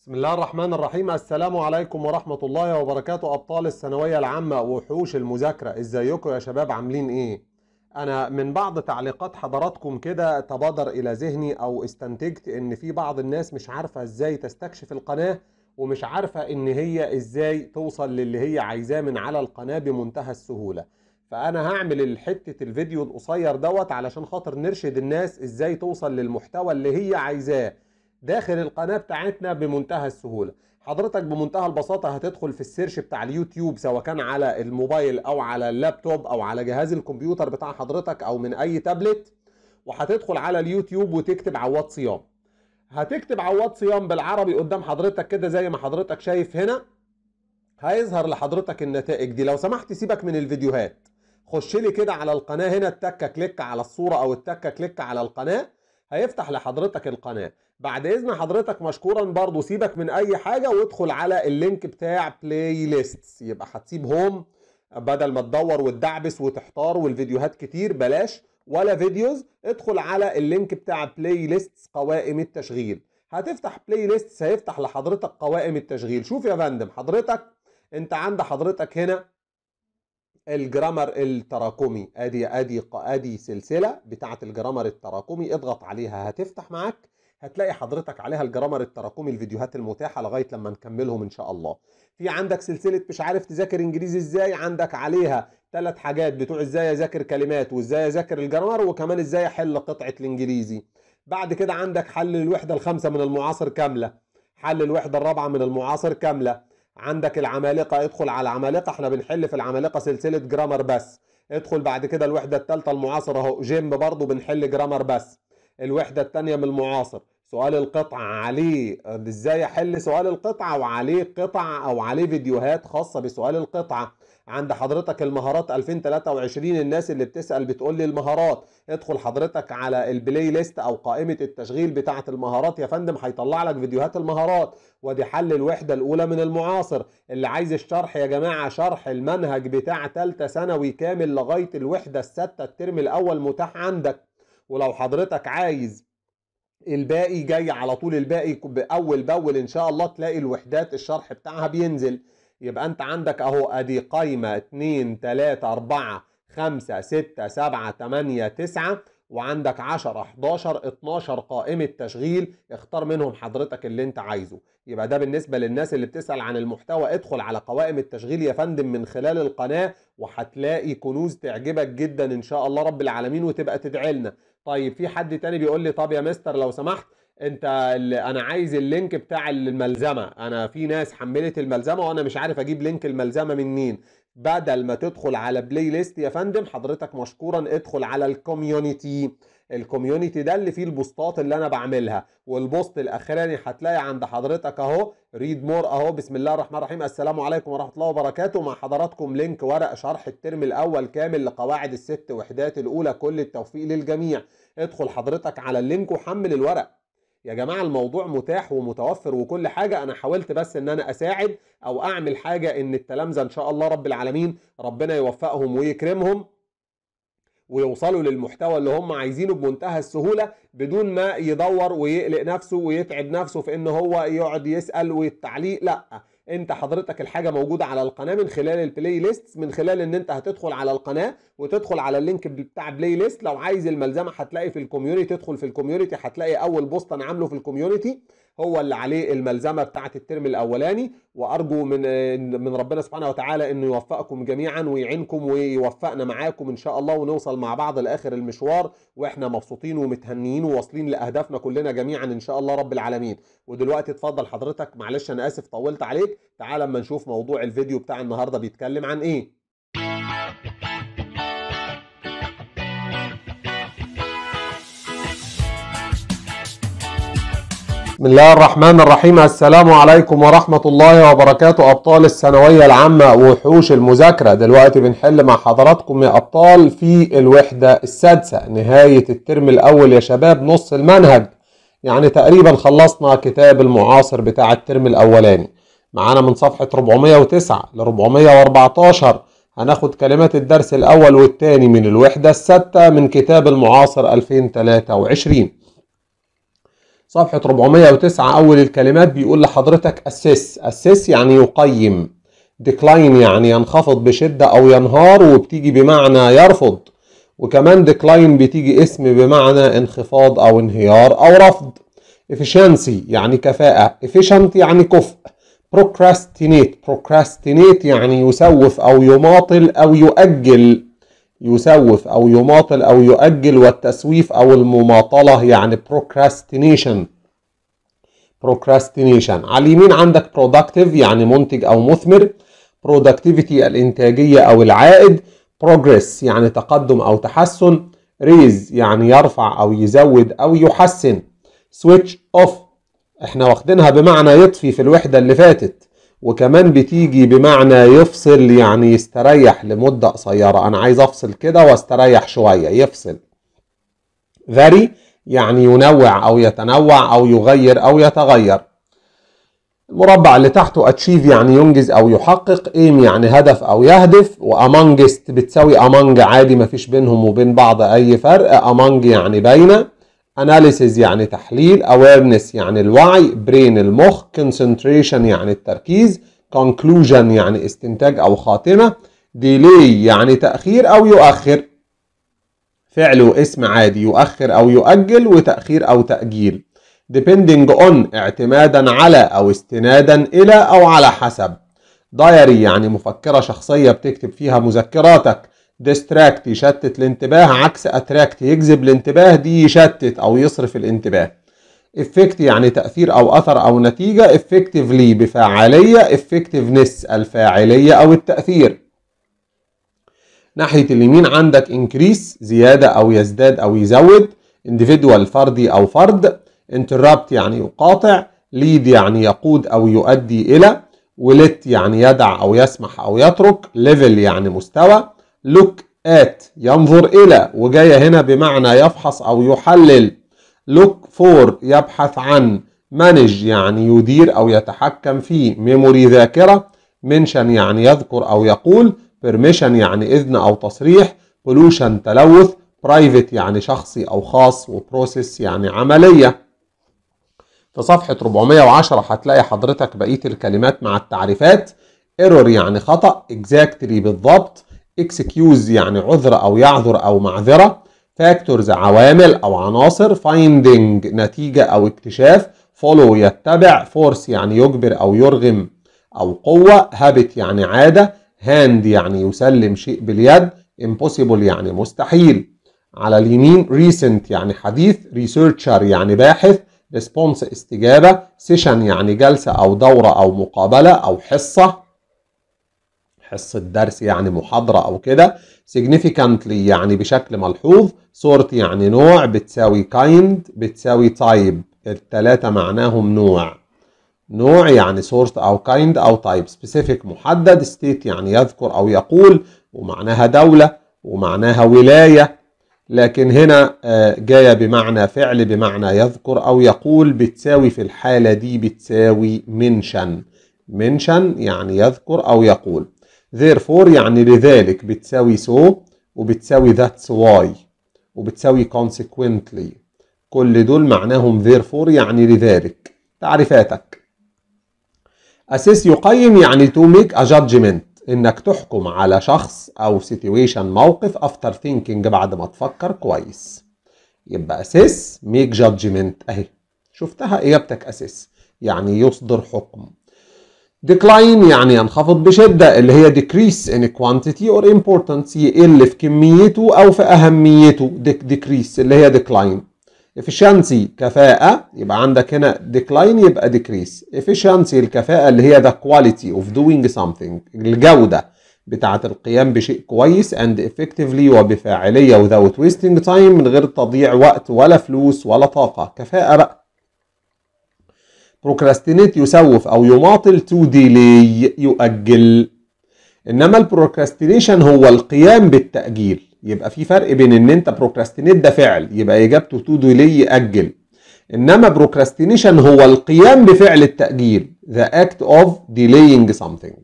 بسم الله الرحمن الرحيم السلام عليكم ورحمة الله وبركاته أبطال الثانوية العامة وحوش المذاكرة ازيكم يا شباب عاملين ايه أنا من بعض تعليقات حضراتكم كده تبادر إلى ذهني أو استنتجت إن في بعض الناس مش عارفة إزاي تستكشف القناة ومش عارفة إن هي إزاي توصل للي هي عايزاه من على القناة بمنتهى السهولة فأنا هعمل حتة الفيديو القصير دوت علشان خاطر نرشد الناس إزاي توصل للمحتوى اللي هي عايزاه داخل القناة بتاعتنا بمنتهى السهولة حضرتك بمنتهى البساطة هتدخل في السيرش بتاع اليوتيوب سواء كان على الموبايل او على اللابتوب او على جهاز الكمبيوتر بتاع حضرتك او من اي تابلت وهتدخل على اليوتيوب وتكتب عواد صيام هتكتب عواد صيام بالعربي قدام حضرتك كده زي ما حضرتك شايف هنا هيظهر لحضرتك النتائج دي لو سمحت سيبك من الفيديوهات خش لي كده على القناة هنا التكة كليك على الصورة او التكة كليك على القناة هيفتح لحضرتك القناه بعد اذن حضرتك مشكورا برضو سيبك من اي حاجه وادخل على اللينك بتاع بلاي ليست يبقى هتسيب هوم بدل ما تدور وتدعبس وتحتار والفيديوهات كتير بلاش ولا فيديوز ادخل على اللينك بتاع بلاي ليست قوائم التشغيل هتفتح بلاي ليست هيفتح لحضرتك قوائم التشغيل شوف يا فندم حضرتك انت عند حضرتك هنا الجرامر التراكمي ادي ادي ادي سلسله بتاعه الجرامر التراكمي اضغط عليها هتفتح معاك هتلاقي حضرتك عليها الجرامر التراكمي الفيديوهات المتاحه لغايه لما نكملهم ان شاء الله في عندك سلسله مش عارف تذاكر انجليزي ازاي عندك عليها ثلاث حاجات بتوع ازاي اذاكر كلمات وازاي اذاكر الجرامر وكمان ازاي احل قطعه الانجليزي بعد كده عندك حل الوحده الخامسه من المعاصر كامله حل الوحده الرابعه من المعاصر كامله عندك العمالقه ادخل على العمالقه احنا بنحل في العمالقه سلسله جرامر بس ادخل بعد كده الوحده الثالثه المعاصره اهو جيم برضو بنحل جرامر بس الوحده الثانيه من المعاصر سؤال القطعة عليه ازاي احل سؤال القطعة وعليه قطع او عليه فيديوهات خاصة بسؤال القطعة عند حضرتك المهارات 2023 الناس اللي بتسال بتقول لي المهارات ادخل حضرتك على البلاي ليست او قائمه التشغيل بتاعه المهارات يا فندم هيطلع لك فيديوهات المهارات ودي حل الوحده الاولى من المعاصر اللي عايز الشرح يا جماعه شرح المنهج بتاع ثالثه ثانوي كامل لغايه الوحده السادسه الترم الاول متاح عندك ولو حضرتك عايز الباقي جاي على طول الباقي اول باول ان شاء الله تلاقي الوحدات الشرح بتاعها بينزل يبقى انت عندك اهو ادي قايمه 2 3 4 5 6 7 8 9 وعندك 10 11 12 قائمه تشغيل اختار منهم حضرتك اللي انت عايزه يبقى ده بالنسبه للناس اللي بتسال عن المحتوى ادخل على قوائم التشغيل يا فندم من خلال القناه وهتلاقي كنوز تعجبك جدا ان شاء الله رب العالمين وتبقى تدعي لنا طيب في حد تاني بيقول لي طب يا مستر لو سمحت انت انا عايز اللينك بتاع الملزمه انا في ناس حملت الملزمه وانا مش عارف اجيب لينك الملزمه منين بدل ما تدخل على بلاي ليست يا فندم حضرتك مشكورا ادخل على الكوميونتي الكوميونتي ده اللي فيه البوستات اللي انا بعملها والبوست الاخراني هتلاقي عند حضرتك اهو ريد مور اهو بسم الله الرحمن الرحيم السلام عليكم ورحمه الله وبركاته مع حضراتكم لينك ورق شرح الترم الاول كامل لقواعد الست وحدات الاولى كل التوفيق للجميع ادخل حضرتك على اللينك وحمل الورق يا جماعة الموضوع متاح ومتوفر وكل حاجة أنا حاولت بس إن أنا أساعد أو أعمل حاجة إن التلامذة إن شاء الله رب العالمين ربنا يوفقهم ويكرمهم ويوصلوا للمحتوى اللي هم عايزينه بمنتهى السهولة بدون ما يدور ويقلق نفسه ويتعب نفسه في إن هو يقعد يسأل والتعليق لأ انت حضرتك الحاجه موجوده على القناه من خلال البلاي ليست من خلال ان انت هتدخل على القناه وتدخل على اللينك بتاع بلاي ليست لو عايز الملزمه هتلاقي في الكوميونتي تدخل في الكوميونتي هتلاقي اول بوست انا عامله في الكوميونتي هو اللي عليه الملزمه بتاعه الترم الاولاني وارجو من من ربنا سبحانه وتعالى انه يوفقكم جميعا ويعينكم ويوفقنا معاكم ان شاء الله ونوصل مع بعض لاخر المشوار واحنا مبسوطين ومتهنيين وواصلين لاهدافنا كلنا جميعا ان شاء الله رب العالمين ودلوقتي اتفضل حضرتك معلش انا اسف طولت عليك تعال اما نشوف موضوع الفيديو بتاع النهارده بيتكلم عن ايه بسم الله الرحمن الرحيم السلام عليكم ورحمة الله وبركاته أبطال الثانوية العامة وحوش المذاكرة دلوقتي بنحل مع حضراتكم يا أبطال في الوحدة السادسة نهاية الترم الأول يا شباب نص المنهج يعني تقريبا خلصنا كتاب المعاصر بتاع الترم الأولاني معانا من صفحة 409 ل 414 هناخد كلمات الدرس الأول والثاني من الوحدة السادسة من كتاب المعاصر 2023 صفحة 409 أول الكلمات بيقول لحضرتك أسس أسس يعني يقيم ديكلاين يعني ينخفض بشدة أو ينهار وبتيجي بمعنى يرفض وكمان ديكلاين بتيجي اسم بمعنى انخفاض أو انهيار أو رفض efficiency يعني كفاءة efficient يعني كفء procrastinate procrastinate يعني يسوف أو يماطل أو يؤجل يسوف أو يماطل أو يؤجل والتسويف أو المماطلة يعني procrastination procrastination على اليمين عندك productive يعني منتج أو مثمر productivity الإنتاجية أو العائد progress يعني تقدم أو تحسن raise يعني يرفع أو يزود أو يحسن switch off احنا واخدينها بمعنى يطفي في الوحدة اللي فاتت وكمان بتيجي بمعنى يفصل يعني يستريح لمدة قصيرة أنا عايز أفصل كده واستريح شوية يفصل very يعني ينوع أو يتنوع أو يغير أو يتغير المربع اللي تحته achieve يعني ينجز أو يحقق aim يعني هدف أو يهدف وamongst بتساوي among عادي مفيش بينهم وبين بعض أي فرق among يعني بينه analysis يعني تحليل اويرنس يعني الوعي برين المخ كونسنتريشن يعني التركيز كونكلوجن يعني استنتاج او خاتمه ديلي يعني تاخير او يؤخر فعل واسم عادي يؤخر او يؤجل وتاخير او تاجيل depending on اعتمادا على او استنادا الى او على حسب diary يعني مفكره شخصيه بتكتب فيها مذكراتك ديستراكت يشتت الانتباه عكس اتراكت يجذب الانتباه دي يشتت او يصرف الانتباه افكت يعني تاثير او اثر او نتيجه افكتفلي بفاعليه افكتفنس الفاعليه او التاثير ناحيه اليمين عندك انكريس زياده او يزداد او يزود individual فردي او فرد interrupt يعني يقاطع lead يعني يقود او يؤدي الى ولت يعني يدع او يسمح او يترك level يعني مستوى look at ينظر إلى وجاية هنا بمعنى يفحص أو يحلل look for يبحث عن manage يعني يدير أو يتحكم في memory ذاكرة mention يعني يذكر أو يقول permission يعني إذن أو تصريح pollution تلوث private يعني شخصي أو خاص وبروسيس يعني عملية في صفحة 410 هتلاقي حضرتك بقية الكلمات مع التعريفات error يعني خطأ exactly بالضبط اكسكيوز يعني عذر او يعذر او معذره فاكتورز عوامل او عناصر فايندنج نتيجه او اكتشاف فولو يتبع فورس يعني يجبر او يرغم او قوه هابت يعني عاده هاند يعني يسلم شيء باليد امبوسيبل يعني مستحيل على اليمين ريسنت يعني حديث ريسيرشر يعني باحث ريسبونس استجابة سيشن يعني جلسة أو دورة أو مقابلة أو حصة حصة درس يعني محاضرة أو كده significantly يعني بشكل ملحوظ sort يعني نوع بتساوي kind بتساوي type التلاتة معناهم نوع نوع يعني sort أو kind أو type specific محدد state يعني يذكر أو يقول ومعناها دولة ومعناها ولاية لكن هنا آه، جاية بمعنى فعل بمعنى يذكر أو يقول بتساوي في الحالة دي بتساوي منشن منشن يعني يذكر أو يقول therefore يعني لذلك بتساوي so وبتساوي that's why وبتساوي consequently كل دول معناهم therefore يعني لذلك تعريفاتك assess يقيم يعني to make a judgment انك تحكم على شخص او situation موقف after thinking بعد ما تفكر كويس يبقى assess make judgment اهي شفتها اجابتك assess يعني يصدر حكم decline يعني ينخفض بشدة اللي هي decrease in quantity or importance يقل في كميته أو في أهميته decrease اللي هي decline efficiency كفاءة يبقى عندك هنا decline يبقى decrease efficiency الكفاءة اللي هي the quality of doing something الجودة بتاعة القيام بشيء كويس and effectively وبفاعلية without wasting time من غير تضييع وقت ولا فلوس ولا طاقة كفاءة بقى بروكراستينيت يسوف او يماطل تو ديلي يؤجل انما البروكراستينيشن هو القيام بالتاجيل يبقى في فرق بين ان انت بروكراستينيت ده فعل يبقى اجابته تو ديلي ياجل انما بروكراستينيشن هو القيام بفعل التاجيل the act of delaying something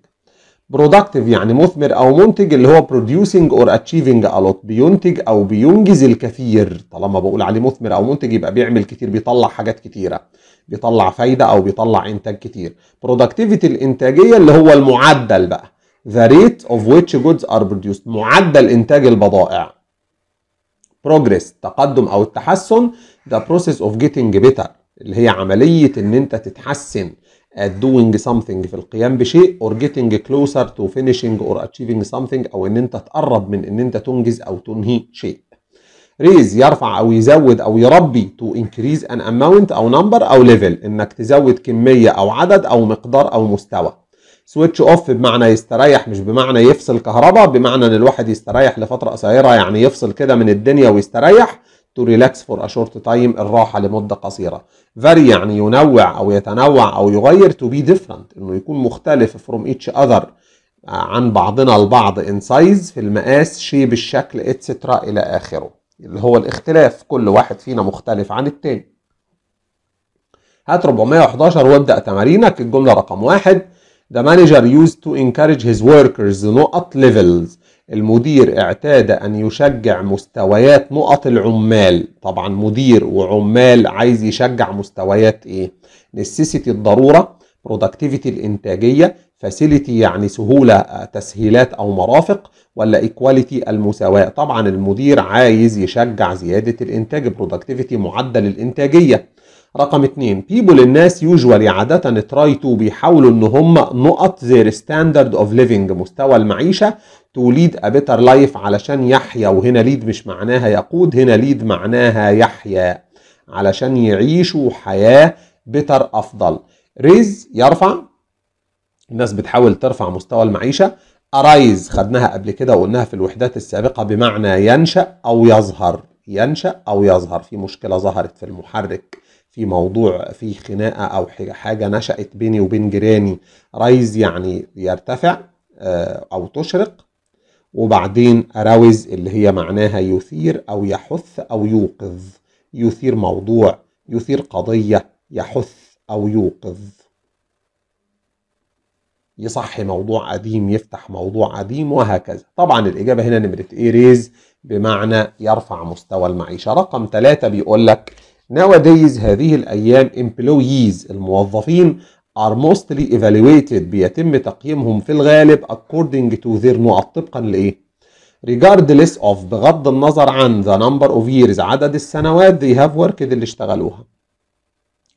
productive يعني مثمر او منتج اللي هو producing or achieving a lot بينتج او بينجز الكثير طالما بقول عليه مثمر او منتج يبقى بيعمل كتير بيطلع حاجات كتيره بيطلع فايده او بيطلع انتاج كتير برودكتيفيتي الانتاجيه اللي هو المعدل بقى the rate of which goods are produced معدل انتاج البضائع progress تقدم او التحسن the process of getting better اللي هي عمليه ان انت تتحسن at doing something في القيام بشيء or getting closer to finishing or achieving something او ان انت تقرب من ان انت تنجز او تنهي شيء ريز يرفع او يزود او يربي تو انكريز ان اماونت او نمبر او ليفل انك تزود كميه او عدد او مقدار او مستوى سويتش اوف بمعنى يستريح مش بمعنى يفصل كهرباء بمعنى ان الواحد يستريح لفتره قصيره يعني يفصل كده من الدنيا ويستريح تو ريلاكس فور ا شورت تايم الراحه لمده قصيره فاري يعني ينوع او يتنوع او يغير تو بي ديفرنت انه يكون مختلف فروم ايتش اذر عن بعضنا البعض ان سايز في المقاس شيب الشكل اتسترا الى اخره اللي هو الاختلاف كل واحد فينا مختلف عن التاني هات 411 وابدأ تمارينك الجملة رقم واحد The manager used to encourage his workers نقط levels المدير اعتاد أن يشجع مستويات نقط العمال طبعا مدير وعمال عايز يشجع مستويات إيه؟ necessity الضرورة productivity الإنتاجية فاسيليتي يعني سهولة آه، تسهيلات أو مرافق ولا ايكواليتي المساواة طبعا المدير عايز يشجع زيادة الإنتاج برودكتيفيتي معدل الإنتاجية رقم اتنين بيبول الناس يوجوالي عادة تراي تو بيحاولوا ان هم نقط زير ستاندرد اوف ليفنج مستوى المعيشة تو ليد a لايف علشان يحيا وهنا ليد مش معناها يقود هنا ليد معناها يحيا علشان يعيشوا حياة بيتر افضل ريز يرفع الناس بتحاول ترفع مستوى المعيشة أرايز خدناها قبل كده وقلناها في الوحدات السابقة بمعنى ينشأ أو يظهر ينشأ أو يظهر في مشكلة ظهرت في المحرك في موضوع في خناقة أو حاجة نشأت بيني وبين جيراني رايز يعني يرتفع آه، أو تشرق وبعدين أراوز اللي هي معناها يثير أو يحث أو يوقظ يثير موضوع يثير قضية يحث أو يوقظ يصحي موضوع قديم يفتح موضوع قديم وهكذا طبعا الإجابة هنا نمرة ايه ريز بمعنى يرفع مستوى المعيشة رقم ثلاثة بيقول لك nowadays هذه الأيام employees الموظفين are mostly evaluated بيتم تقييمهم في الغالب according to their نقط طبقا لإيه؟ regardless of بغض النظر عن the number of years عدد السنوات they have worked اللي اشتغلوها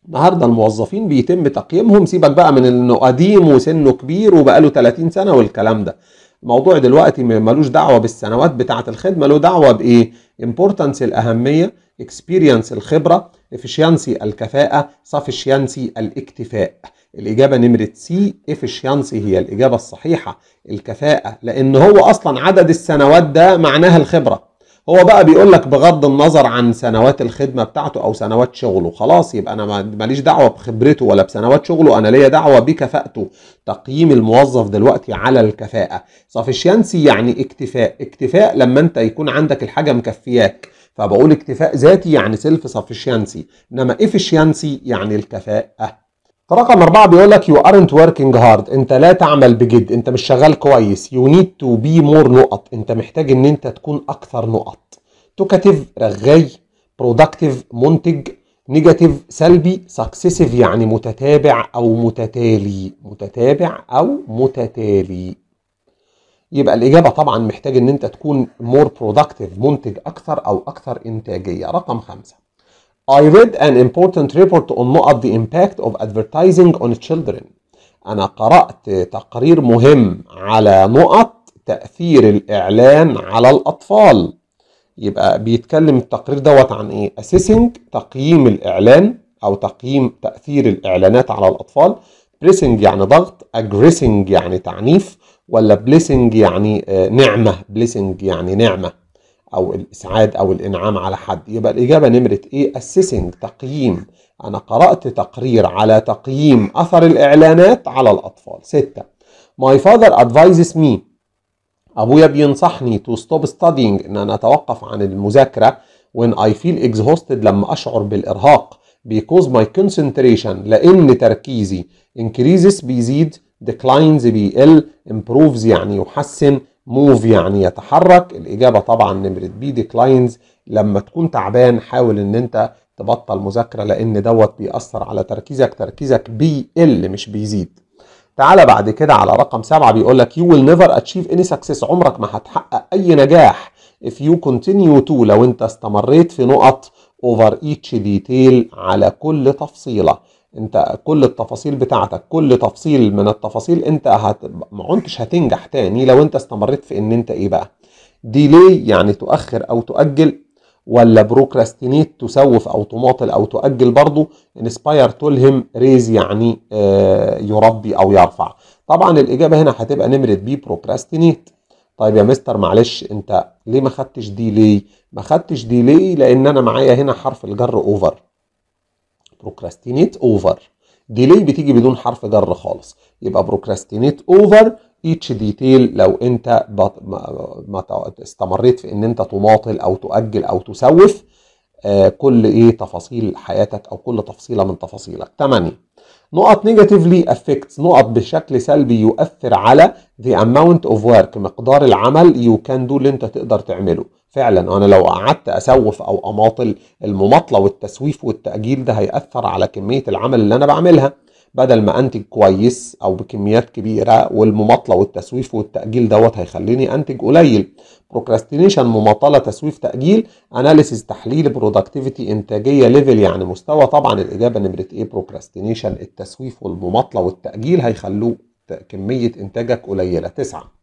النهارده الموظفين بيتم تقييمهم سيبك بقى من انه قديم وسنه كبير وبقاله 30 سنه والكلام ده الموضوع دلوقتي ملوش دعوه بالسنوات بتاعه الخدمه له دعوه بايه امبورتنس الاهميه اكسبيرينس الخبره افشيانسي الكفاءه سافشينسي الاكتفاء الإجابة نمرة سي إفشيانسي هي الإجابة الصحيحة الكفاءة لأن هو أصلا عدد السنوات ده معناها الخبرة هو بقى بيقول لك بغض النظر عن سنوات الخدمه بتاعته او سنوات شغله خلاص يبقى انا ماليش دعوه بخبرته ولا بسنوات شغله انا ليا دعوه بكفاءته تقييم الموظف دلوقتي على الكفاءه سفشيانسي يعني اكتفاء اكتفاء لما انت يكون عندك الحاجه مكفياك فبقول اكتفاء ذاتي يعني سيلف سفشيانسي انما افشيانسي يعني الكفاءه رقم أربعة بيقول لك يو ارنت وركينج هارد أنت لا تعمل بجد أنت مش شغال كويس يو نيد تو بي مور نقط أنت محتاج إن أنت تكون أكثر نقط توكاتيف رغاي برودكتيف منتج نيجاتيف سلبي سكسيسيف يعني متتابع أو متتالي متتابع أو متتالي يبقى الإجابة طبعا محتاج إن أنت تكون مور برودكتيف منتج أكثر أو أكثر إنتاجية رقم خمسة I read an important report on the impact of advertising on children. أنا قرأت تقرير مهم على نقط تأثير الإعلان على الأطفال. يبقى بيتكلم التقرير دوت عن إيه؟ assessing تقييم الإعلان أو تقييم تأثير الإعلانات على الأطفال. pressing يعني ضغط، aggressing يعني تعنيف، ولا blessing يعني آه، نعمة، blessing يعني نعمة. او الاسعاد او الانعام على حد يبقى الاجابه نمره ايه اسيسنج تقييم انا قرات تقرير على تقييم اثر الاعلانات على الاطفال ستة my father advises me ابويا بينصحني to stop studying ان انا اتوقف عن المذاكره when I feel exhausted لما اشعر بالارهاق because my concentration لان تركيزي increases بيزيد declines بيقل improves يعني يحسن موف يعني يتحرك الاجابه طبعا نمره بي ديكلاينز لما تكون تعبان حاول ان انت تبطل مذاكره لان دوت بيأثر على تركيزك تركيزك بيقل مش بيزيد تعالى بعد كده على رقم سبعة بيقول لك you will never achieve any success عمرك ما هتحقق أي نجاح if you continue to لو أنت استمريت في نقط over each detail على كل تفصيلة انت كل التفاصيل بتاعتك كل تفصيل من التفاصيل انت هت... ما عنتش هتنجح تاني لو انت استمريت في ان انت ايه بقى ديلي يعني تؤخر او تؤجل ولا بروكراستينيت تسوف او تماطل او تؤجل برضه انسباير تلهم ريز يعني آه، يربي او يرفع طبعا الاجابه هنا هتبقى نمره بي بروكراستينيت طيب يا مستر معلش انت ليه ما خدتش ديلي ما خدتش ديلي لان انا معايا هنا حرف الجر اوفر بروكراستينيت اوفر ديلي بتيجي بدون حرف جر خالص يبقى بروكراستينيت اوفر ايتش ديتيل لو انت ما... استمريت في ان انت تماطل او تؤجل او تسوف آه، كل ايه تفاصيل حياتك او كل تفصيله من تفاصيلك 8 نقط نيجاتيفلي افكتس نقط بشكل سلبي يؤثر على the amount of work مقدار العمل you can do اللي انت تقدر تعمله فعلا انا لو قعدت اسوف او اماطل المماطله والتسويف والتاجيل ده هياثر على كميه العمل اللي انا بعملها بدل ما انتج كويس او بكميات كبيره والمماطله والتسويف والتاجيل دوت هيخليني انتج قليل بروكراستينيشن مماطله تسويف تاجيل اناليسيز تحليل برودكتيفيتي انتاجيه ليفل يعني مستوى طبعا الاجابه نمره ايه بروكراستينيشن التسويف والمماطله والتاجيل هيخلوك كميه انتاجك قليله تسعه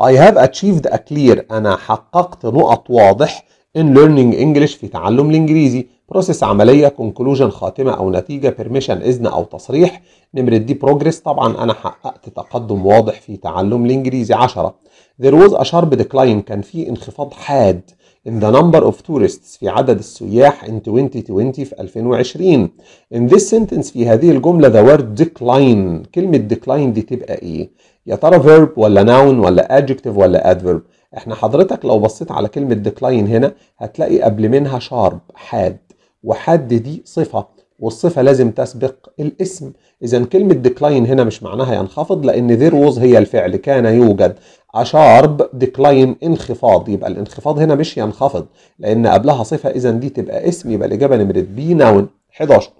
I have achieved a clear أنا حققت نقط واضح in learning English في تعلم الإنجليزي بروسيس عملية conclusion خاتمة أو نتيجة permission إذن أو تصريح نمرة دي progress طبعا أنا حققت تقدم واضح في تعلم الإنجليزي 10 There was a sharp decline كان في انخفاض حاد in the number of tourists في عدد السياح in 2020 في 2020 in this sentence في هذه الجملة the word decline كلمة decline دي تبقى ايه يا ترى فيرب ولا ناون ولا adjective ولا adverb احنا حضرتك لو بصيت على كلمة ديكلاين هنا هتلاقي قبل منها شارب حاد وحد دي صفة والصفة لازم تسبق الاسم إذا كلمة ديكلاين هنا مش معناها ينخفض لأن ذير ووز هي الفعل كان يوجد أشارب ديكلاين انخفاض يبقى الانخفاض هنا مش ينخفض لأن قبلها صفة إذا دي تبقى اسم يبقى الإجابة نمرة بي ناون 11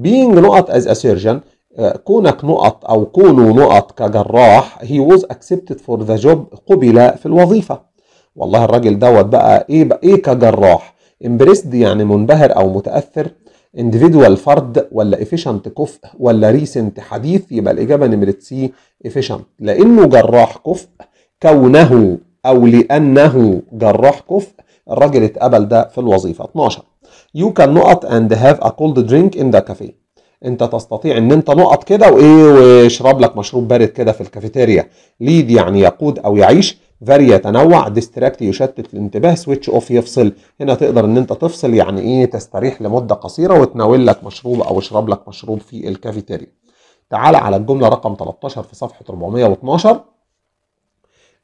being not as a surgeon كونك نقط أو كونه نقط كجراح هي was accepted for the job قبل في الوظيفة والله الراجل دوت بقى إيه بقى إيه كجراح impressed يعني منبهر أو متأثر individual فرد ولا efficient كفء ولا recent حديث يبقى الإجابة نمرة سي efficient لأنه جراح كفء كونه أو لأنه جراح كفء الراجل اتقبل ده في الوظيفة 12 You can نقط and have a cold drink in the cafe انت تستطيع ان انت نقط كده وايه واشرب لك مشروب بارد كده في الكافيتيريا ليد يعني يقود او يعيش فاري يتنوع ديستراكت يشتت الانتباه سويتش اوف يفصل هنا تقدر ان انت تفصل يعني ايه تستريح لمده قصيره وتناول لك مشروب او اشرب لك مشروب في الكافيتيريا تعال على الجمله رقم 13 في صفحه 412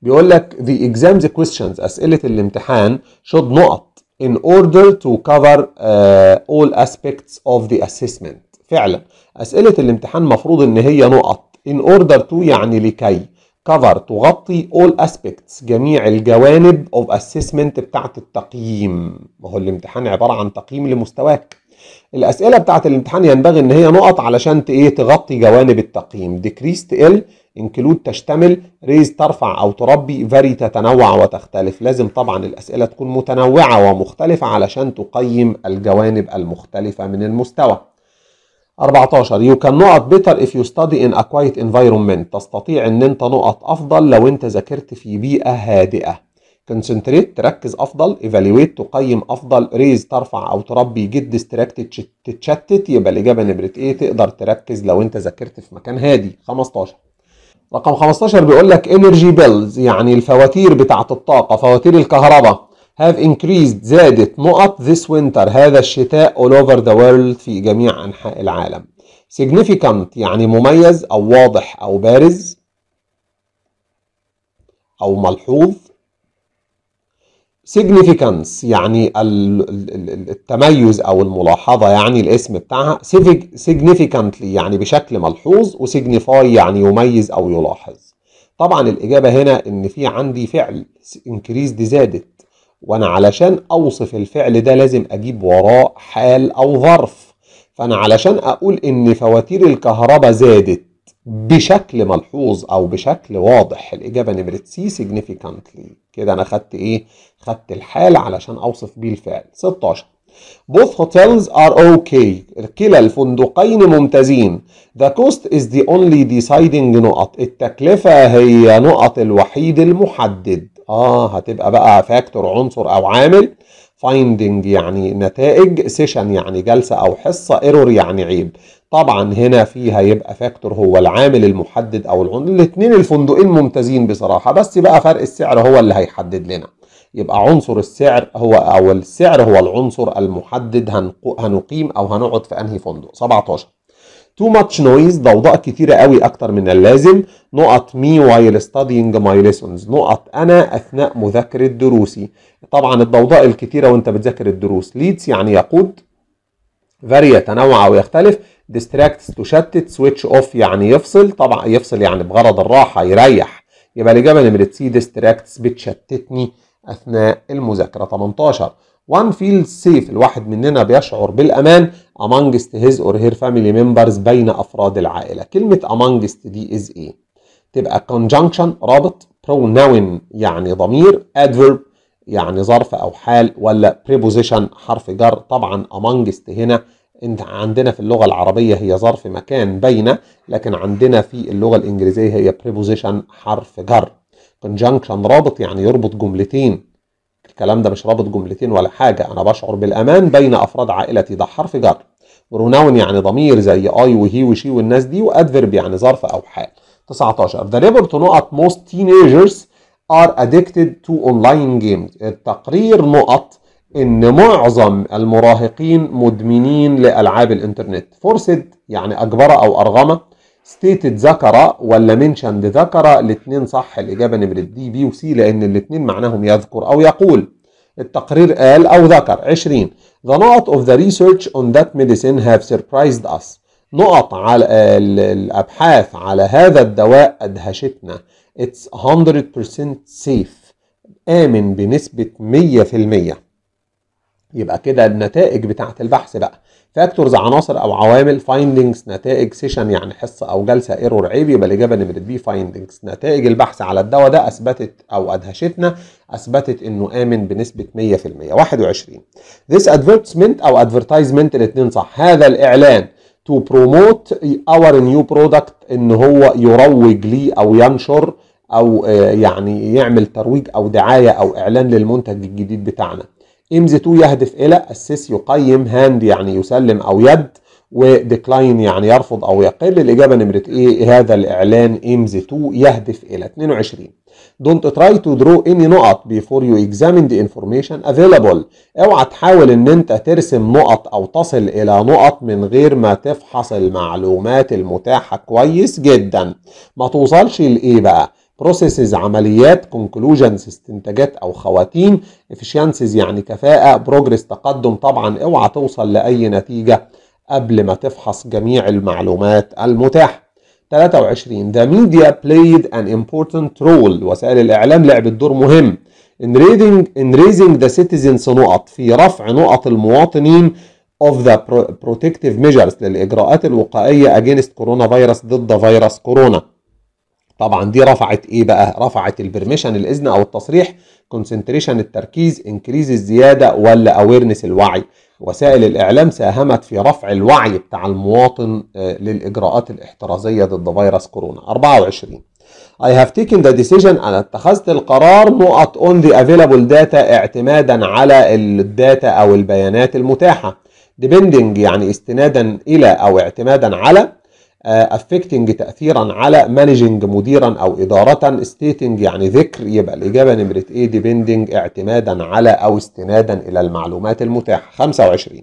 بيقول لك the exams questions اسئله الامتحان should نقط in order to cover uh, all aspects of the assessment فعلا اسئله الامتحان مفروض ان هي نقط in order to يعني لكي cover تغطي all aspects جميع الجوانب of assessment بتاعه التقييم ما هو الامتحان عباره عن تقييم لمستواك الاسئله بتاعه الامتحان ينبغي ان هي نقط علشان ايه تغطي جوانب التقييم decreased ill انكلود تشتمل raise ترفع او تربي vary تتنوع وتختلف لازم طبعا الاسئله تكون متنوعه ومختلفه علشان تقيم الجوانب المختلفه من المستوى 14 you can نقط better if you study in a quiet environment تستطيع ان انت نقط افضل لو انت ذاكرت في بيئة هادئة concentrate تركز افضل evaluate تقيم افضل raise ترفع او تربي get distracted تتشتت يبقى الاجابة نمرة ايه تقدر تركز لو انت ذاكرت في مكان هادي 15 رقم 15 بيقول لك energy bills يعني الفواتير بتاعة الطاقة فواتير الكهرباء have increased زادت نقط this winter هذا الشتاء all over the world في جميع أنحاء العالم significant يعني مميز أو واضح أو بارز أو ملحوظ significance يعني التميز أو الملاحظة يعني الاسم بتاعها significantly يعني بشكل ملحوظ و signify يعني يميز أو يلاحظ طبعا الإجابة هنا إن في عندي فعل increased زادت وانا علشان اوصف الفعل ده لازم اجيب وراه حال او ظرف فانا علشان اقول ان فواتير الكهرباء زادت بشكل ملحوظ او بشكل واضح الاجابه نمره سي significantly كده انا خدت ايه خدت الحال علشان اوصف بيه الفعل 16 Both hotels are okay. كلا الفندقين ممتازين. The cost is the only deciding نقط. التكلفة هي نقط الوحيد المحدد. اه هتبقى بقى فاكتور عنصر او عامل فايندنج يعني نتائج سيشن يعني جلسه او حصه ايرور يعني عيب طبعا هنا في هيبقى فاكتور هو العامل المحدد او العنصر الاثنين الفندقين ممتازين بصراحه بس بقى فرق السعر هو اللي هيحدد لنا يبقى عنصر السعر هو او السعر هو العنصر المحدد هنقيم او هنقعد في انهي فندق 17 تو ماتش نويز ضوضاء كتيرة قوي أكتر من اللازم نقط مي وايل ستادينج ماي ليسونز نقط أنا أثناء مذاكرة دروسي طبعا الضوضاء الكتيرة وأنت بتذاكر الدروس ليدز يعني يقود فاري يتنوع أو يختلف ديستراكتس تشتت سويتش أوف يعني يفصل طبعا يفصل يعني بغرض الراحة يريح يبقى الإجابة نمرة سي ديستراكتس بتشتتني أثناء المذاكرة 18 وان فيل سيف الواحد مننا بيشعر بالامان amongst his or her family members بين أفراد العائلة كلمة amongst دي is إيه؟ تبقى conjunction رابط pronoun يعني ضمير adverb يعني ظرف أو حال ولا preposition حرف جر طبعا amongst هنا انت عندنا في اللغة العربية هي ظرف مكان بين لكن عندنا في اللغة الإنجليزية هي preposition حرف جر conjunction رابط يعني يربط جملتين الكلام ده مش رابط جملتين ولا حاجة أنا بشعر بالأمان بين أفراد عائلتي ده حرف جر بروناون يعني ضمير زي اي وهي وشي والناس دي وأدفرب يعني ظرف او حال 19 The report نقط most teenagers are addicted to online games التقرير نقط ان معظم المراهقين مدمنين لالعاب الانترنت فرصه يعني اجبره او ارغمه ستيتد ذكر ولا منشند ذكر الاثنين صح الاجابه نمره دي بي وسي لان الاثنين معناهم يذكر او يقول التقرير قال او ذكر 20 The نقط of the research on that medicine have surprised us نقط على الابحاث على هذا الدواء ادهشتنا It's 100% safe آمن بنسبة 100% يبقى كده النتائج بتاعة البحث بقى فاكتورز عناصر او عوامل فايندنجز نتائج سيشن يعني حصه او جلسه ايرور عيب يبقى الاجابه نمره بي فايندنجز نتائج البحث على الدواء ده اثبتت او ادهشتنا اثبتت انه امن بنسبه 100% 21 This advertisement او advertisement الاثنين صح هذا الاعلان to promote our new product ان هو يروج ليه او ينشر او آه، يعني يعمل ترويج او دعايه او اعلان للمنتج الجديد بتاعنا ايمز 2 يهدف الى اسس يقيم هاند يعني يسلم او يد وديكلاين يعني يرفض او يقل الاجابه نمره ايه هذا الاعلان ايمز 2 يهدف الى 22 دونت تراي تو درو اني نقط بيفور يو اكزامين the انفورميشن available اوعى تحاول ان انت ترسم نقط او تصل الى نقط من غير ما تفحص المعلومات المتاحه كويس جدا ما توصلش لايه بقى بروسيسز عمليات كونكلوجنز استنتاجات او خواتيم افشينسيز يعني كفاءه بروجريس تقدم طبعا اوعى توصل لاي نتيجه قبل ما تفحص جميع المعلومات المتاحه 23 The media played an important role وسائل الإعلام لعبت دور مهم in raising, in raising the citizens نقط في رفع نقط المواطنين of the protective measures للإجراءات الوقائية against coronavirus ضد فيروس كورونا طبعا دي رفعت ايه بقى رفعت البرميشن الاذن او التصريح كونسنتريشن التركيز انكريز الزياده ولا اويرنس الوعي وسائل الاعلام ساهمت في رفع الوعي بتاع المواطن آه، للاجراءات الاحترازيه ضد فيروس كورونا 24 I have taken the decision أنا اتخذت القرار not on the available data اعتمادا على الداتا أو البيانات المتاحة depending يعني استنادا إلى أو اعتمادا على افكتنج آه، تاثيرا على مانجنج مديرا او اداره ستيتنج يعني ذكر يبقى الاجابه نمره ايه ديبندنج اعتمادا على او استنادا الى المعلومات المتاحه 25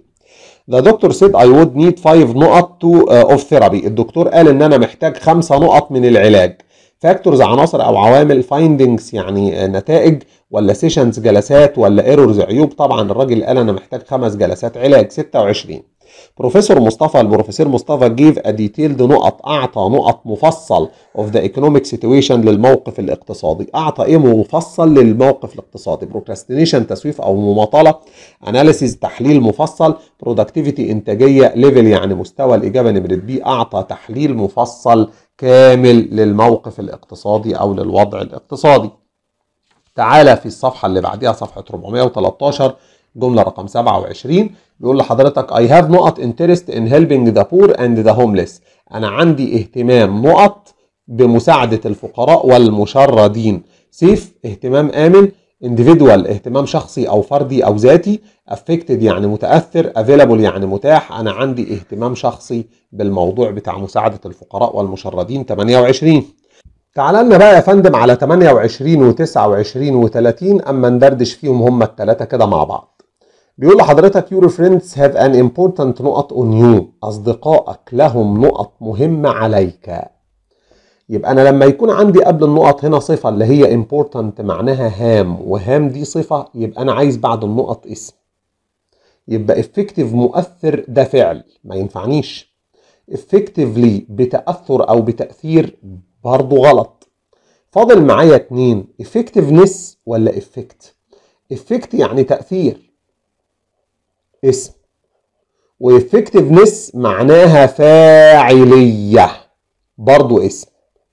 The doctor said I would need 5 نقط to, uh, of therapy. الدكتور قال ان انا محتاج 5 نقط من العلاج. فاكتورز عناصر او عوامل فايندنجز يعني آه، نتائج ولا سيشنز جلسات ولا ايرورز عيوب طبعا الراجل قال انا محتاج خمس جلسات علاج 26 بروفيسور مصطفى البروفيسور مصطفى جيف ا ديتيلد نقط اعطى نقط مفصل اوف ذا ايكونوميك سيتويشن للموقف الاقتصادي اعطى ايه مفصل للموقف الاقتصادي بروكراستينيشن تسويف او مماطله اناليسيز تحليل مفصل برودكتيفيتي انتاجيه ليفل يعني مستوى الاجابه نمره بي اعطى تحليل مفصل كامل للموقف الاقتصادي او للوضع الاقتصادي تعالى في الصفحه اللي بعديها صفحه 413 جمله رقم 27 بيقول لحضرتك I have نقط interest in helping the poor and the homeless انا عندي اهتمام نقط بمساعده الفقراء والمشردين سيف اهتمام امن individual اهتمام شخصي او فردي او ذاتي affected يعني متاثر available يعني متاح انا عندي اهتمام شخصي بالموضوع بتاع مساعده الفقراء والمشردين 28 تعال لنا بقى يا فندم على 28 و29 و30 اما ندردش فيهم هم الثلاثه كده مع بعض بيقول لحضرتك your friends have an important نقط on you أصدقائك لهم نقط مهمة عليك يبقى أنا لما يكون عندي قبل النقط هنا صفة اللي هي important معناها هام وهام دي صفة يبقى أنا عايز بعد النقط اسم يبقى effective مؤثر ده فعل ما ينفعنيش effectively بتأثر أو بتأثير برضه غلط فاضل معايا اتنين effectiveness ولا effect effect يعني تأثير اسم وإفكتفنس معناها فاعلية برضو اسم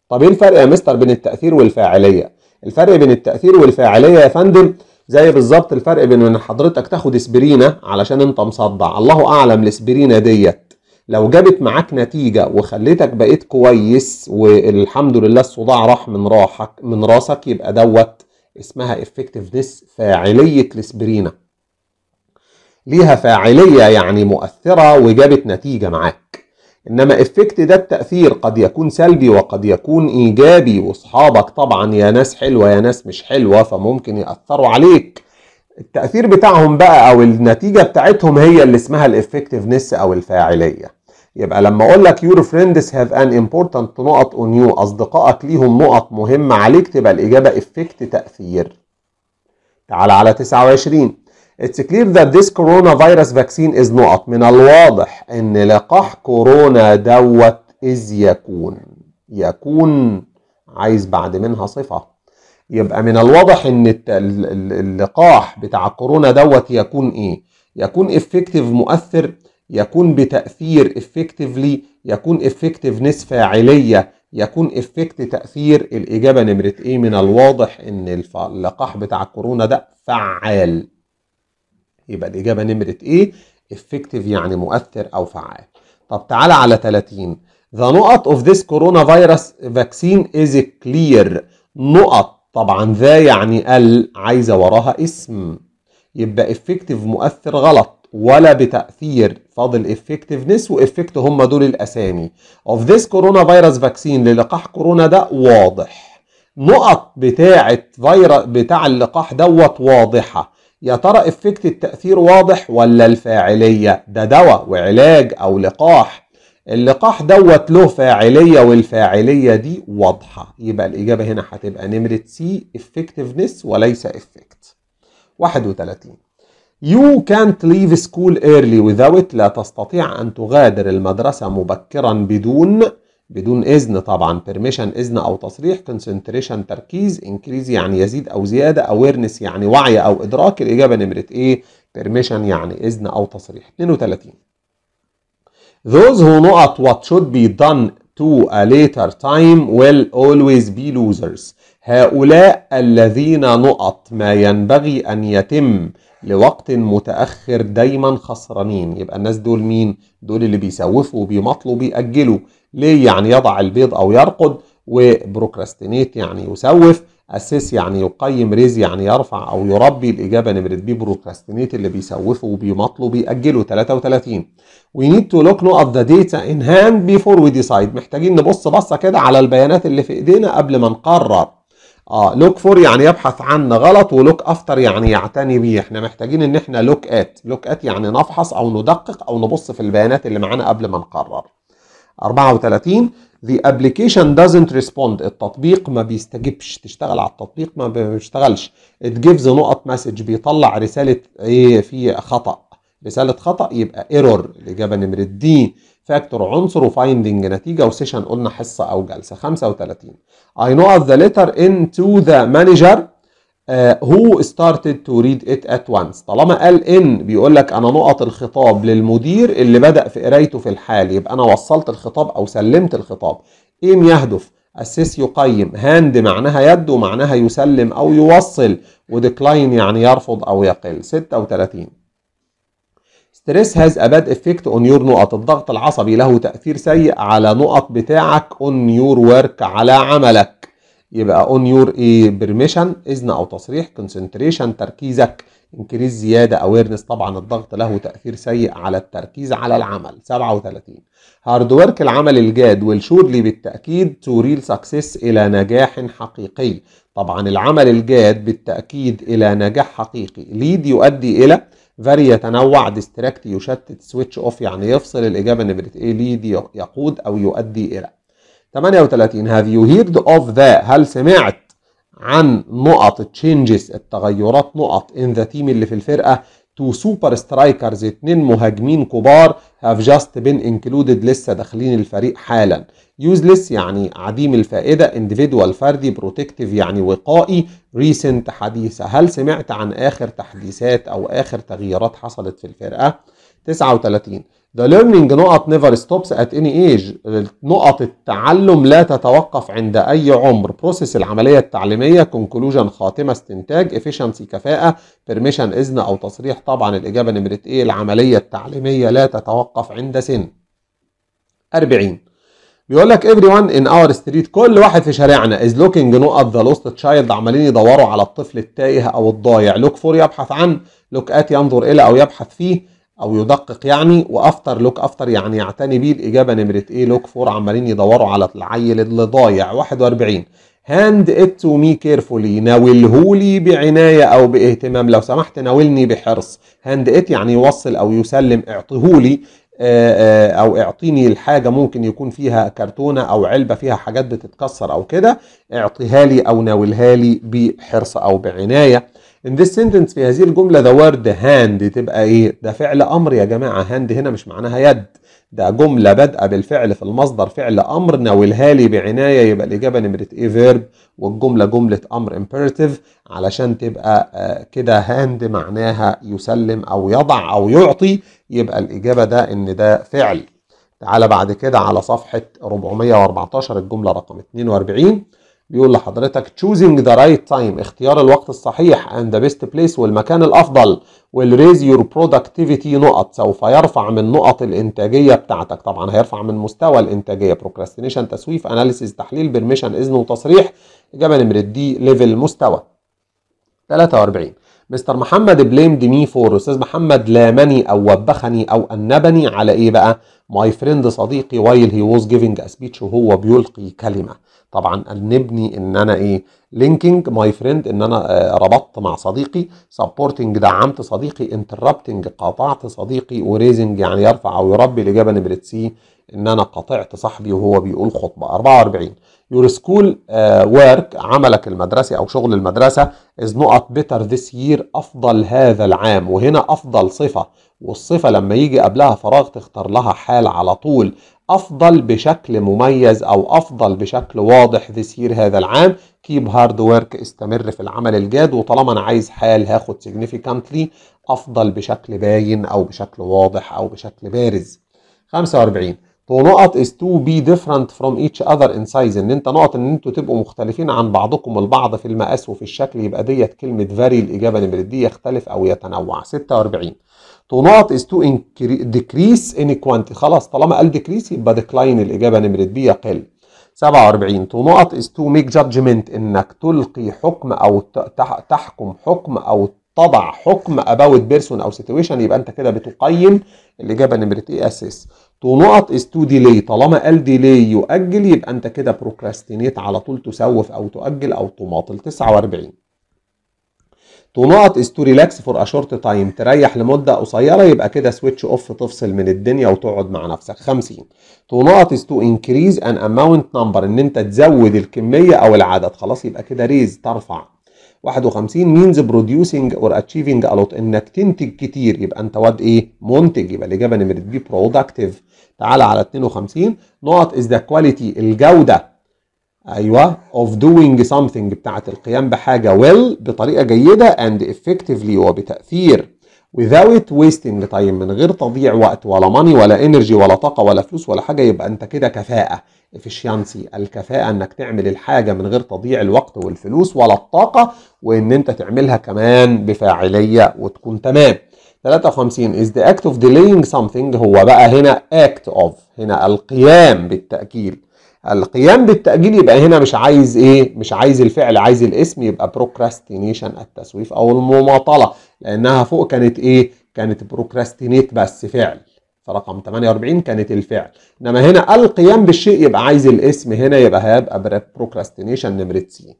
طب ايه الفرق يا مستر بين التأثير والفاعلية؟ الفرق بين التأثير والفاعلية يا فندم زي بالظبط الفرق بين ان حضرتك تاخد اسبرينة علشان انت مصدع الله اعلم الاسبرينة ديت لو جابت معاك نتيجة وخليتك بقيت كويس والحمد لله الصداع راح من راحك من راسك يبقى دوت اسمها افكتفنس فاعلية الاسبرينة ليها فاعلية يعني مؤثرة وجابت نتيجة معاك إنما إفكت ده التأثير قد يكون سلبي وقد يكون إيجابي وأصحابك طبعا يا ناس حلوة يا ناس مش حلوة فممكن يأثروا عليك التأثير بتاعهم بقى أو النتيجة بتاعتهم هي اللي اسمها الإفكتفنس أو الفاعلية يبقى لما اقول لك your friends have an important نقط on you اصدقائك ليهم نقط مهمه عليك تبقى الاجابه افكت تاثير تعال على 29 It's clear that this coronavirus vaccine is not من الواضح ان لقاح كورونا دوت إز يكون يكون عايز بعد منها صفة يبقى من الواضح ان اللقاح بتاع كورونا دوت يكون ايه يكون افكتيف مؤثر يكون بتأثير افكتيفلي يكون افكتيفنس فاعلية يكون افكت تأثير الإجابة نمرة ايه من الواضح ان اللقاح بتاع كورونا ده فعال يبقى الإجابة نمرة إيه effective يعني مؤثر أو فعال طب تعالى على 30 The نقط of this coronavirus vaccine is clear نقط طبعا ذا يعني ال عايزة وراها اسم يبقى effective مؤثر غلط ولا بتأثير فاضل effectiveness وإفكت هم دول الأسامي of this coronavirus vaccine للقاح كورونا ده واضح نقط بتاعة فيروس بتاع اللقاح دوت واضحة يا ترى افكت التأثير واضح ولا الفاعلية ده دواء وعلاج أو لقاح اللقاح دوت له فاعلية والفاعلية دي واضحة يبقى الإجابة هنا هتبقى نمرة سي effectiveness وليس effect 31 You can't leave school early without لا تستطيع أن تغادر المدرسة مبكرا بدون بدون اذن طبعا بيرميشن اذن او تصريح كونسنتريشن تركيز انكريز يعني يزيد او زياده اويرنس يعني وعي او ادراك الاجابه نمره ايه بيرميشن يعني اذن او تصريح 32 those who not what should be done to a later time will always be losers هؤلاء الذين نقط ما ينبغي أن يتم لوقت متأخر دايما خسرانين يبقى الناس دول مين؟ دول اللي بيسوفوا وبيمطلوا وبيأجلوا ليه يعني يضع البيض أو يرقد وبروكراستينيت يعني يسوف أسس يعني يقيم ريز يعني يرفع أو يربي الإجابة نمرة بي بروكراستينيت اللي بيسوفه وبيمطله بيأجله 33 وي نيد تو لوك نو at ذا data ان هاند بيفور وي ديسايد محتاجين نبص بصة كده على البيانات اللي في إيدينا قبل ما نقرر اه لوك فور يعني يبحث عن غلط ولوك افتر يعني يعتني بيه احنا محتاجين ان احنا لوك ات لوك ات يعني نفحص او ندقق او نبص في البيانات اللي معانا قبل ما نقرر 34 the application doesn't respond التطبيق ما بيستجبش تشتغل على التطبيق ما بيشتغلش it gives نقط مسج بيطلع رسالة ايه في خطأ رسالة خطأ يبقى ايرور الإجابة نمرة دي فاكتور عنصر وفايندنج نتيجة وسيشن قلنا حصة أو جلسة 35 I know the letter into the manager هو ستارتد تو ريد ات ات وانس طالما قال ان بيقول لك انا نقط الخطاب للمدير اللي بدا في قرايته في الحال يبقى انا وصلت الخطاب او سلمت الخطاب ايم يهدف اسيس يقيم هاند معناها يد ومعناها يسلم او يوصل وديكلاين يعني يرفض او يقل 36 ستريس هاز ا باد افكت اون يور نقط الضغط العصبي له تاثير سيء على نقط بتاعك اون يور ورك على عملك يبقى اون يور ايه بيرميشن اذن او تصريح كونسنتريشن تركيزك انكريز زياده اويرنس طبعا الضغط له تاثير سيء على التركيز على العمل 37 هارد ورك العمل الجاد والشورلي بالتاكيد تو ريل سكسس الى نجاح حقيقي طبعا العمل الجاد بالتاكيد الى نجاح حقيقي ليد يؤدي الى فاري يتنوع ديستراكت يشتت سويتش اوف يعني يفصل الاجابه نمره ايه ليد يقود او يؤدي الى 38 هاف يو هيرد اوف ذا هل سمعت عن نقط تشينجز التغيرات نقط ان ذا تيم اللي في الفرقة تو سوبر سترايكرز اتنين مهاجمين كبار هاف جاست بين انكلودد لسه داخلين الفريق حالا يوزلس يعني عديم الفائدة انديفيدوال فردي بروتكتيف يعني وقائي ريسنت حديثة هل سمعت عن آخر تحديثات أو آخر تغييرات حصلت في الفرقة 39 The learning نقط never stops at any age نقط التعلم لا تتوقف عند أي عمر بروسيس العملية التعليمية conclusion خاتمة استنتاج efficiency كفاءة permission إذن أو تصريح طبعا الإجابة نمرة إيه العملية التعليمية لا تتوقف عند سن 40 بيقول لك everyone in our street كل واحد في شارعنا is looking نقط the lost child عمالين يدوروا على الطفل التائه أو الضايع look for يبحث عن look at ينظر إلى أو يبحث فيه او يدقق يعني وافتر لوك افتر يعني يعتني بيه الاجابه نمره ايه لوك فور عمالين يدوروا على العيل اللي ضايع 41 هاند ات تو مي كيرفولي ناولهولي بعنايه او باهتمام لو سمحت ناولني بحرص هاند ات يعني يوصل او يسلم اعطيهولي آه، آه، او اعطيني الحاجه ممكن يكون فيها كرتونه او علبه فيها حاجات بتتكسر او كده اعطيها لي او ناولها لي بحرص او بعنايه In this sentence في هذه الجملة the word hand تبقى إيه؟ ده فعل أمر يا جماعة hand هنا مش معناها يد ده جملة بادئة بالفعل في المصدر فعل أمر ناولها لي بعناية يبقى الإجابة نمرة إيه فيرب والجملة جملة أمر imperative علشان تبقى آه، كده هاند معناها يسلم أو يضع أو يعطي يبقى الإجابة ده إن ده فعل تعالى بعد كده على صفحة 414 الجملة رقم 42 بيقول لحضرتك choosing the right time اختيار الوقت الصحيح and the best place والمكان الافضل will raise your productivity نقط سوف يرفع من نقط الانتاجيه بتاعتك طبعا هيرفع من مستوى الانتاجيه procrastination تسويف analysis تحليل permission اذن وتصريح اجابه نمره دي ليفل مستوى 43 مستر محمد بليمد مي فور استاذ محمد لامني او وبخني او انبني على ايه بقى ماي فريند صديقي وايل هي ووز جيفنج سبيتش وهو بيلقي كلمه طبعا نبني ان انا ايه لينكينج ماي فريند ان انا آه، ربطت مع صديقي سبورتنج دعمت صديقي انتربتنج قاطعت صديقي وريزنج يعني يرفع او يربي الاجابه نمره سي ان انا قاطعت صاحبي وهو بيقول خطبه 44 يور سكول ورك عملك المدرسي او شغل المدرسه از نوت بيتر ذس يير افضل هذا العام وهنا افضل صفه والصفه لما يجي قبلها فراغ تختار لها حال على طول أفضل بشكل مميز أو أفضل بشكل واضح تسيير هذا العام كيب هارد ورك استمر في العمل الجاد وطالما أنا عايز حال هاخد significantly أفضل بشكل باين أو بشكل واضح أو بشكل بارز 45 تو نقط is to be different from each other in size ان انت نقط ان انتوا تبقوا مختلفين عن بعضكم البعض في المقاس وفي الشكل يبقى ديت كلمه فاري الاجابه اللي دي يختلف او يتنوع 46 تو نوت از تو ديكريس ان كوانتي خلاص طالما قال ديكريس يبقى ديكلاين الاجابه نمره بي يقل 47 تو نوت از تو ميك جادجمنت انك تلقي حكم او تحكم حكم او تضع حكم اباوت بيرسون او سيتويشن يبقى انت كده بتقيم الاجابه نمره ايه اساس تو نقط از تو ديلي طالما قال ديلي يؤجل يبقى انت كده بروكراستينيت على طول تسوف او تؤجل او تماطل 49 تو نقط از تو ريلاكس فور اشورت تايم تريح لمده قصيره يبقى كده سويتش اوف تفصل من الدنيا وتقعد مع نفسك 50 تو نقط از تو انكريز ان اماونت نمبر ان انت تزود الكميه او العدد خلاص يبقى كده ريز ترفع 51 مينز بروديوسنج اور اتشيفنج الوت انك تنتج كتير يبقى انت واد ايه منتج يبقى الاجابه نمره بي برودكتيف تعالى على 52 نقط از ذا كواليتي الجوده ايوه of doing something بتاعه القيام بحاجه well بطريقه جيده and effectively وبتاثير without wasting time من غير تضييع وقت ولا ماني ولا انرجي ولا طاقه ولا فلوس ولا حاجه يبقى انت كده كفاءه efficiency الكفاءه انك تعمل الحاجه من غير تضييع الوقت والفلوس ولا الطاقه وان انت تعملها كمان بفاعليه وتكون تمام 53 is the act of delaying something هو بقى هنا act of هنا القيام بالتاكيد القيام بالتأجيل يبقى هنا مش عايز ايه مش عايز الفعل عايز الاسم يبقى بروكراستينيشن التسويف او المماطلة لانها فوق كانت ايه كانت بروكراستينيت بس فعل فرقم 48 كانت الفعل انما هنا القيام بالشيء يبقى عايز الاسم هنا يبقى هيبقى بروكراستينيشن نمرة سين.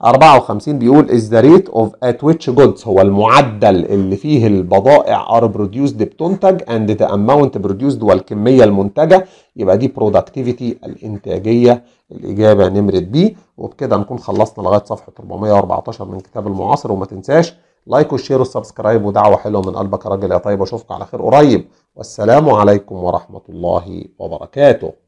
54 بيقول is the rate of at which goods هو المعدل اللي فيه البضائع are produced بتنتج and the amount produced والكمية المنتجة يبقى دي productivity الإنتاجية الإجابة نمرة بي وبكده نكون خلصنا لغاية صفحة 414 من كتاب المعاصر وما تنساش لايك وشير وسبسكرايب ودعوة حلوة من قلبك يا راجل يا طيب أشوفك على خير قريب والسلام عليكم ورحمة الله وبركاته